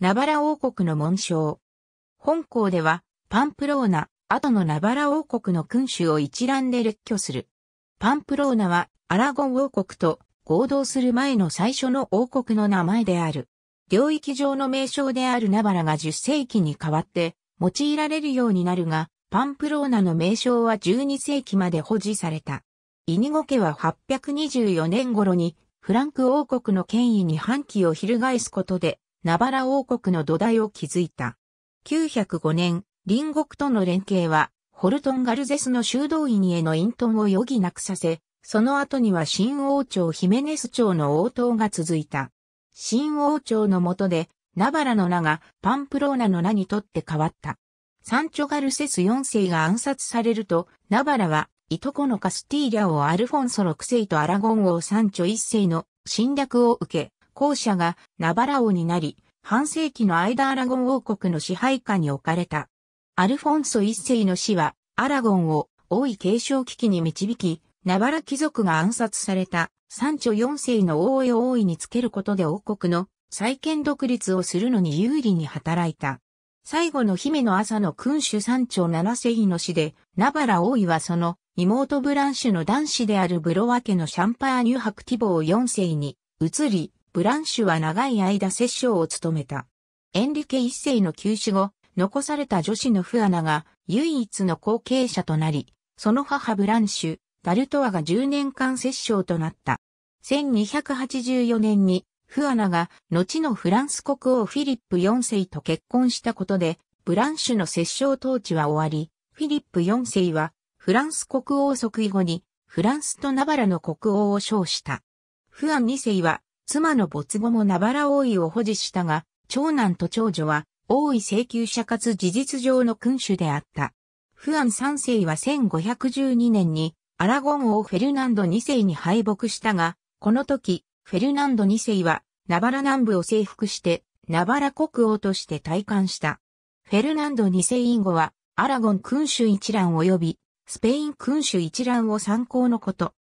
ナバラ王国の紋章。本校では、パンプローナ、後のナバラ王国の君主を一覧で列挙する。パンプローナは、アラゴン王国と合同する前の最初の王国の名前である。領域上の名称であるナバラが10世紀に代わって用いられるようになるが、パンプローナの名称は12世紀まで保持された。イニゴ家は824年頃にフランク王国の権威に反旗を翻すことでナバラ王国の土台を築いた。905年、隣国との連携は、ホルトンガルゼスの修道院への隠遁を余儀なくさせ、その後には新王朝ヒメネス朝の応答が続いた。新王朝の下で、ナバラの名がパンプローナの名にとって変わった。サンチョガルセス4世が暗殺されると、ナバラは、いとこのカスティーリャをアルフォンソ6世とアラゴン王サンチョ1世の侵略を受け、後者がナバラ王になり、半世紀の間アラゴン王国の支配下に置かれた。アルフォンソ一世の死は、アラゴンを王位継承危機に導き、ナバラ貴族が暗殺された、三朝四世の王位を王位につけることで王国の再建独立をするのに有利に働いた。最後の姫の朝の君主三朝七世の死で、ナバラ王位はその妹ブランシュの男子であるブロワ家のシャンパーニュ・ハクティボー四世に移り、ブランシュは長い間摂政を務めた。エンリケ一世の休止後、残された女子のフアナが唯一の後継者となり、その母ブランシュ、ダルトアが10年間摂政となった。1284年にフアナが後のフランス国王フィリップ4世と結婚したことで、ブランシュの摂政統治は終わり、フィリップ4世はフランス国王即位後にフランスとナバラの国王を称した。フアン2世は妻の没後もナバラ王位を保持したが、長男と長女は王位請求者かつ事実上の君主であった。フアン3世は1512年にアラゴン王フェルナンド2世に敗北したが、この時、フェルナンド2世はナバラ南部を征服してナバラ国王として退官した。フェルナンド2世以後はアラゴン君主一覧及びスペイン君主一覧を参考のこと。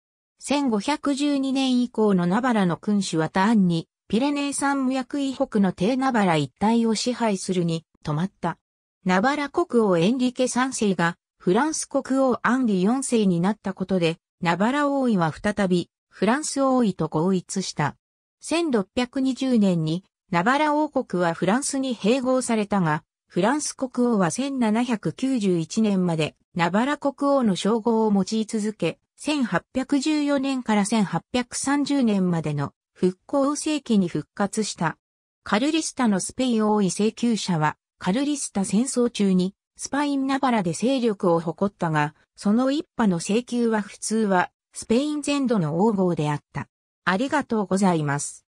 1512年以降のナバラの君主は単に、ピレネー山脈以北の低ナバラ一帯を支配するに、止まった。ナバラ国王エンリケ3世が、フランス国王アンリ4世になったことで、ナバラ王位は再び、フランス王位と合一した。1620年に、ナバラ王国はフランスに併合されたが、フランス国王は1791年までナバラ国王の称号を用い続け、1814年から1830年までの復興世紀に復活した。カルリスタのスペイン王位請求者は、カルリスタ戦争中にスパインナバラで勢力を誇ったが、その一派の請求は普通はスペイン全土の王号であった。ありがとうございます。